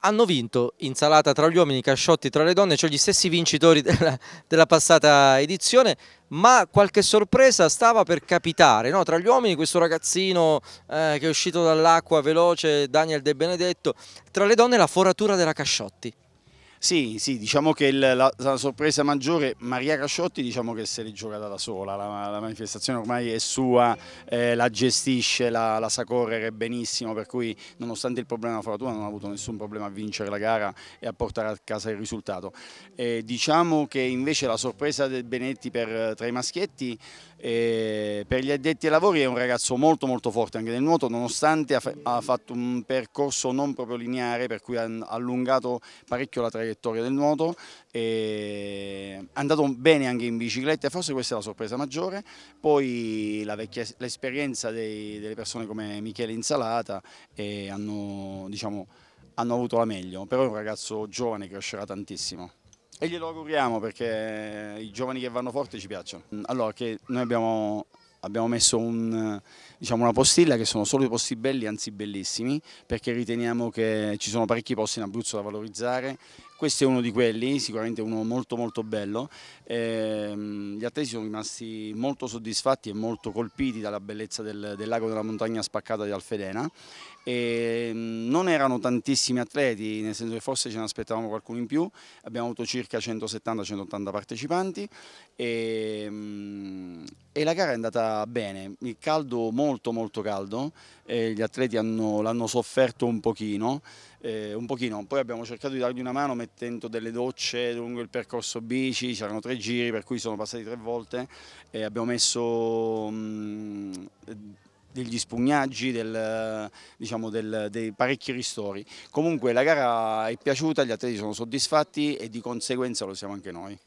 hanno vinto insalata tra gli uomini, casciotti tra le donne, cioè gli stessi vincitori della, della passata edizione, ma qualche sorpresa stava per capitare, no? tra gli uomini questo ragazzino eh, che è uscito dall'acqua veloce, Daniel De Benedetto, tra le donne la foratura della casciotti. Sì, sì, diciamo che il, la, la, sorpresa maggiore, Maria Casciotti diciamo che se l'è giocata da sola, la, la, manifestazione ormai è sua, eh, la gestisce, la, la, sa correre benissimo, per cui nonostante il problema della foratura non ha avuto nessun problema a vincere la gara e a portare a casa il risultato. Eh, diciamo che invece la sorpresa del Benetti per, tra i maschietti eh, per gli addetti ai lavori è un ragazzo molto molto forte anche nel nuoto, nonostante ha, ha fatto un percorso non proprio lineare, per cui ha allungato parecchio la traiettoria traiettoria del nuoto, eh, è andato bene anche in bicicletta, forse questa è la sorpresa maggiore, poi l'esperienza delle persone come Michele Insalata eh, hanno, diciamo, hanno avuto la meglio, però è un ragazzo giovane che crescerà tantissimo. E glielo auguriamo perché eh, i giovani che vanno forte ci piacciono. Mm, allora, che noi abbiamo abbiamo messo un, diciamo una postilla che sono solo i posti belli, anzi bellissimi, perché riteniamo che ci sono parecchi posti in Abruzzo da valorizzare questo è uno di quelli, sicuramente uno molto molto bello. E, ehm, gli atleti sono rimasti molto soddisfatti e molto colpiti dalla bellezza del, del lago della montagna spaccata di Alfedena. E, ehm, non erano tantissimi atleti, nel senso che forse ce ne aspettavamo qualcuno in più, abbiamo avuto circa 170-180 partecipanti e, ehm, e, la gara è andata bene, il caldo molto molto caldo, eh, gli atleti l'hanno sofferto un pochino, eh, un pochino, poi abbiamo cercato di dargli una mano mettendo delle docce lungo il percorso bici, c'erano tre giri per cui sono passati tre volte e abbiamo messo mh, degli spugnaggi, del, diciamo del, dei parecchi ristori. Comunque la gara è piaciuta, gli atleti sono soddisfatti e di conseguenza lo siamo anche noi.